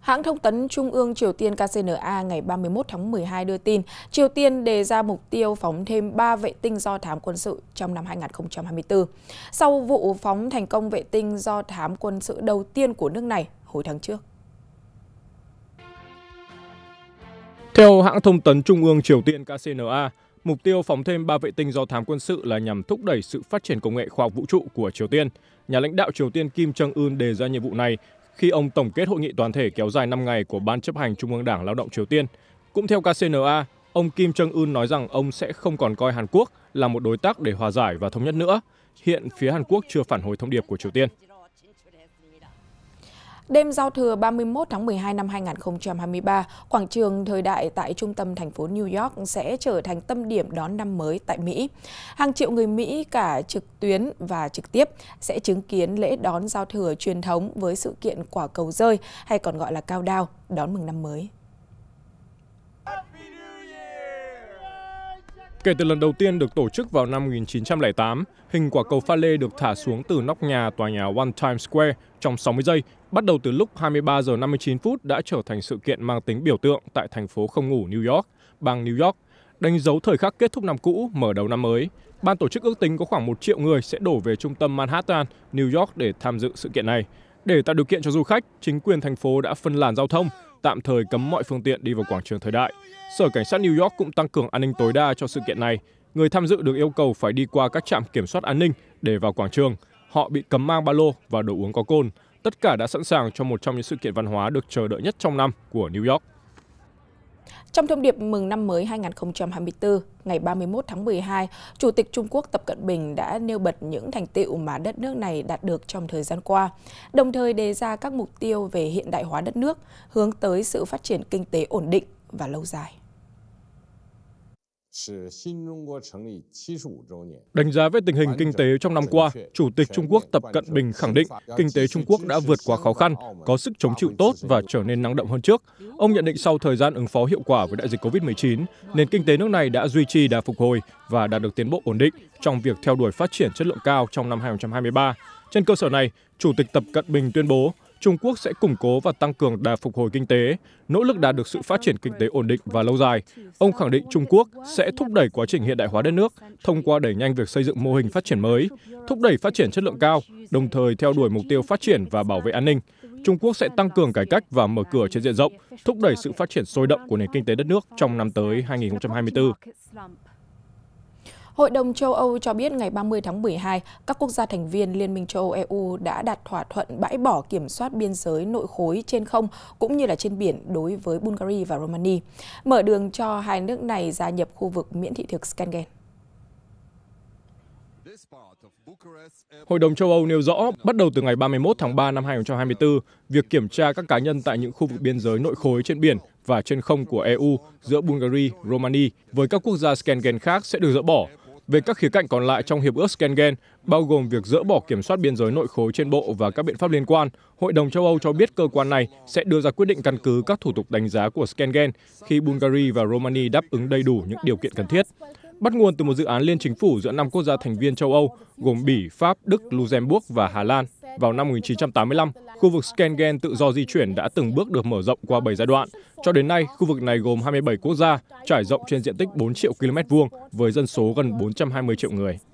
Hãng thông tấn Trung ương Triều Tiên KCNA ngày 31 tháng 12 đưa tin, Triều Tiên đề ra mục tiêu phóng thêm 3 vệ tinh do thám quân sự trong năm 2024. Sau vụ phóng thành công vệ tinh do thám quân sự đầu tiên của nước này hồi tháng trước. Theo hãng thông tấn Trung ương Triều Tiên KCNA, mục tiêu phóng thêm 3 vệ tinh do thám quân sự là nhằm thúc đẩy sự phát triển công nghệ khoa học vũ trụ của Triều Tiên. Nhà lãnh đạo Triều Tiên Kim Jong Un đề ra nhiệm vụ này khi ông tổng kết hội nghị toàn thể kéo dài 5 ngày của Ban chấp hành Trung ương Đảng Lao động Triều Tiên. Cũng theo KCNA, ông Kim Jong Un nói rằng ông sẽ không còn coi Hàn Quốc là một đối tác để hòa giải và thống nhất nữa. Hiện phía Hàn Quốc chưa phản hồi thông điệp của Triều Tiên. Đêm giao thừa 31 tháng 12 năm 2023, quảng trường thời đại tại trung tâm thành phố New York sẽ trở thành tâm điểm đón năm mới tại Mỹ. Hàng triệu người Mỹ cả trực tuyến và trực tiếp sẽ chứng kiến lễ đón giao thừa truyền thống với sự kiện quả cầu rơi hay còn gọi là cao đao đón mừng năm mới. Kể từ lần đầu tiên được tổ chức vào năm 1908, hình quả cầu pha lê được thả xuống từ nóc nhà tòa nhà One Times Square trong 60 giây, bắt đầu từ lúc 23 giờ 59 phút đã trở thành sự kiện mang tính biểu tượng tại thành phố không ngủ New York, bang New York, đánh dấu thời khắc kết thúc năm cũ, mở đầu năm mới. Ban tổ chức ước tính có khoảng 1 triệu người sẽ đổ về trung tâm Manhattan, New York để tham dự sự kiện này. Để tạo điều kiện cho du khách, chính quyền thành phố đã phân làn giao thông, tạm thời cấm mọi phương tiện đi vào quảng trường thời đại. Sở Cảnh sát New York cũng tăng cường an ninh tối đa cho sự kiện này. Người tham dự được yêu cầu phải đi qua các trạm kiểm soát an ninh để vào quảng trường. Họ bị cấm mang ba lô và đồ uống có cồn. Tất cả đã sẵn sàng cho một trong những sự kiện văn hóa được chờ đợi nhất trong năm của New York. Trong thông điệp mừng năm mới 2024, ngày 31 tháng 12, Chủ tịch Trung Quốc Tập Cận Bình đã nêu bật những thành tựu mà đất nước này đạt được trong thời gian qua, đồng thời đề ra các mục tiêu về hiện đại hóa đất nước, hướng tới sự phát triển kinh tế ổn định và lâu dài. Đánh giá về tình hình kinh tế trong năm qua, Chủ tịch Trung Quốc Tập Cận Bình khẳng định kinh tế Trung Quốc đã vượt qua khó khăn, có sức chống chịu tốt và trở nên năng động hơn trước. Ông nhận định sau thời gian ứng phó hiệu quả với đại dịch COVID-19, nền kinh tế nước này đã duy trì đà phục hồi và đạt được tiến bộ ổn định trong việc theo đuổi phát triển chất lượng cao trong năm 2023. Trên cơ sở này, Chủ tịch Tập Cận Bình tuyên bố Trung Quốc sẽ củng cố và tăng cường đà phục hồi kinh tế, nỗ lực đạt được sự phát triển kinh tế ổn định và lâu dài. Ông khẳng định Trung Quốc sẽ thúc đẩy quá trình hiện đại hóa đất nước thông qua đẩy nhanh việc xây dựng mô hình phát triển mới, thúc đẩy phát triển chất lượng cao, đồng thời theo đuổi mục tiêu phát triển và bảo vệ an ninh. Trung Quốc sẽ tăng cường cải cách và mở cửa trên diện rộng, thúc đẩy sự phát triển sôi động của nền kinh tế đất nước trong năm tới 2024. Hội đồng châu Âu cho biết ngày 30 tháng 12, các quốc gia thành viên Liên minh châu Âu EU đã đạt thỏa thuận bãi bỏ kiểm soát biên giới nội khối trên không cũng như là trên biển đối với Bulgaria và Romania, mở đường cho hai nước này gia nhập khu vực miễn thị thực Schengen. Hội đồng châu Âu nêu rõ, bắt đầu từ ngày 31 tháng 3 năm 2024, việc kiểm tra các cá nhân tại những khu vực biên giới nội khối trên biển và trên không của EU giữa Bulgaria, Romania với các quốc gia Schengen khác sẽ được dỡ bỏ về các khía cạnh còn lại trong hiệp ước schengen bao gồm việc dỡ bỏ kiểm soát biên giới nội khối trên bộ và các biện pháp liên quan hội đồng châu âu cho biết cơ quan này sẽ đưa ra quyết định căn cứ các thủ tục đánh giá của schengen khi bulgaria và romania đáp ứng đầy đủ những điều kiện cần thiết bắt nguồn từ một dự án liên chính phủ giữa năm quốc gia thành viên châu âu gồm bỉ pháp đức luxembourg và hà lan vào năm 1985, khu vực Schengen tự do di chuyển đã từng bước được mở rộng qua 7 giai đoạn. Cho đến nay, khu vực này gồm 27 quốc gia, trải rộng trên diện tích 4 triệu km vuông với dân số gần 420 triệu người.